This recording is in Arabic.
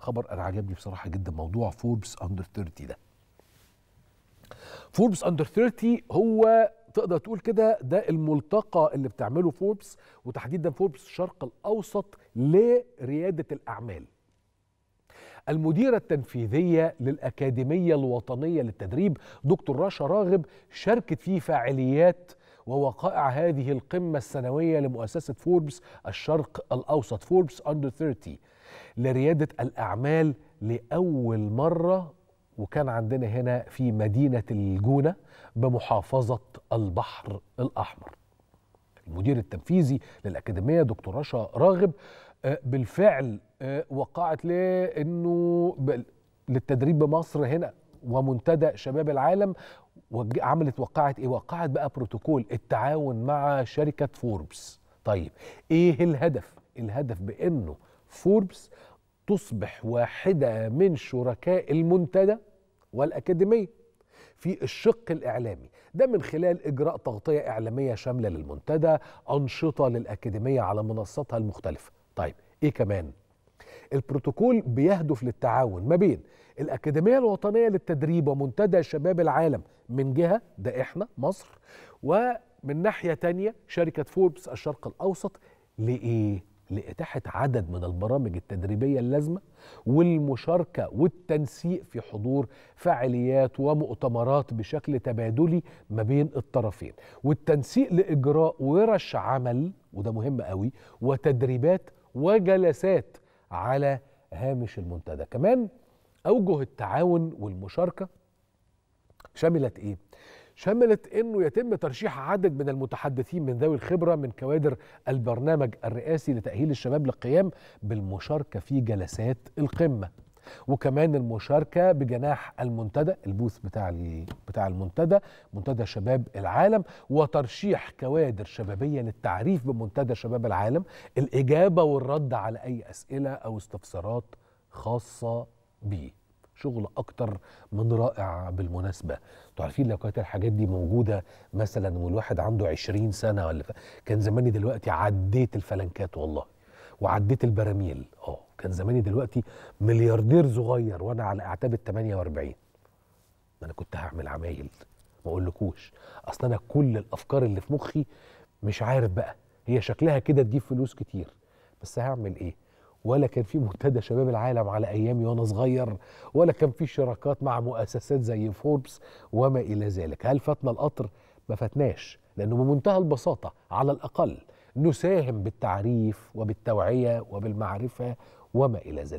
خبر انا عجبني بصراحه جدا موضوع فوربس اندر 30 ده فوربس اندر 30 هو تقدر تقول كده ده الملتقى اللي بتعمله فوربس وتحديدا فوربس الشرق الاوسط لرياده الاعمال المديرة التنفيذية للأكاديمية الوطنية للتدريب دكتور رشا راغب شاركت في فعاليات ووقائع هذه القمة السنوية لمؤسسة فوربس الشرق الأوسط فوربس أندر 30 لريادة الأعمال لأول مرة وكان عندنا هنا في مدينة الجونة بمحافظة البحر الأحمر المدير التنفيذي للأكاديمية دكتور رشا راغب آه، بالفعل آه، وقعت ليه أنه للتدريب بمصر هنا ومنتدى شباب العالم وعملت وقعت ايه وقعت بقى بروتوكول التعاون مع شركه فوربس طيب ايه الهدف الهدف بانه فوربس تصبح واحده من شركاء المنتدى والاكاديميه في الشق الإعلامي ده من خلال إجراء تغطية إعلامية شاملة للمنتدى أنشطة للأكاديمية على منصاتها المختلفة طيب إيه كمان؟ البروتوكول بيهدف للتعاون ما بين الأكاديمية الوطنية للتدريب ومنتدى شباب العالم من جهة ده إحنا مصر ومن ناحية تانية شركة فوربس الشرق الأوسط لإيه؟ لإتاحة عدد من البرامج التدريبية اللازمة والمشاركة والتنسيق في حضور فعاليات ومؤتمرات بشكل تبادلي ما بين الطرفين والتنسيق لإجراء ورش عمل وده مهم قوي وتدريبات وجلسات على هامش المنتدى كمان أوجه التعاون والمشاركة شملت إيه؟ شملت انه يتم ترشيح عدد من المتحدثين من ذوي الخبره من كوادر البرنامج الرئاسي لتاهيل الشباب للقيام بالمشاركه في جلسات القمه وكمان المشاركه بجناح المنتدى البوث بتاع بتاع المنتدى منتدى شباب العالم وترشيح كوادر شبابيه للتعريف بمنتدى شباب العالم الاجابه والرد على اي اسئله او استفسارات خاصه بيه شغل اكتر من رائع بالمناسبه انتوا عارفين لو كانت الحاجات دي موجوده مثلا والواحد عنده 20 سنه ولا كان زماني دلوقتي عديت الفلنكات والله وعديت البراميل اه كان زماني دلوقتي ملياردير صغير وانا على اعتاب ال 48 ما انا كنت هعمل عمايل ما اقولكوش اصل انا كل الافكار اللي في مخي مش عارف بقى هي شكلها كده تجيب فلوس كتير بس هعمل ايه ولا كان في منتدى شباب العالم على ايامي وانا صغير ولا كان في شراكات مع مؤسسات زي فوربس وما الى ذلك هل فاتنا القطر ما فاتناش لانه بمنتهى البساطه على الاقل نساهم بالتعريف وبالتوعيه وبالمعرفه وما الى ذلك